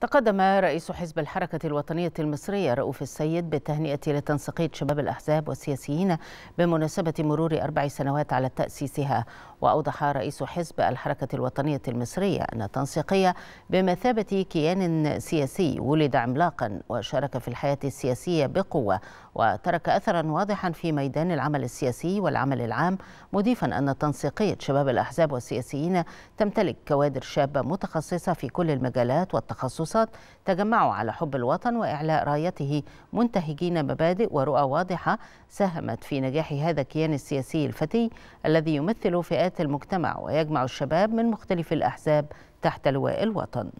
تقدم رئيس حزب الحركة الوطنية المصرية رؤوف السيد بالتهنئة لتنسيقية شباب الأحزاب والسياسيين بمناسبة مرور أربع سنوات على تأسيسها وأوضح رئيس حزب الحركة الوطنية المصرية أن التنسيقية بمثابة كيان سياسي ولد عملاقا وشارك في الحياة السياسية بقوة وترك أثرا واضحا في ميدان العمل السياسي والعمل العام مضيفا أن تنسيقية شباب الأحزاب والسياسيين تمتلك كوادر شابة متخصصة في كل المجالات والتخصص والعصاة تجمعوا على حب الوطن وإعلاء رايته منتهجين مبادئ ورؤى واضحة ساهمت في نجاح هذا الكيان السياسي الفتي الذي يمثل فئات المجتمع ويجمع الشباب من مختلف الأحزاب تحت لواء الوطن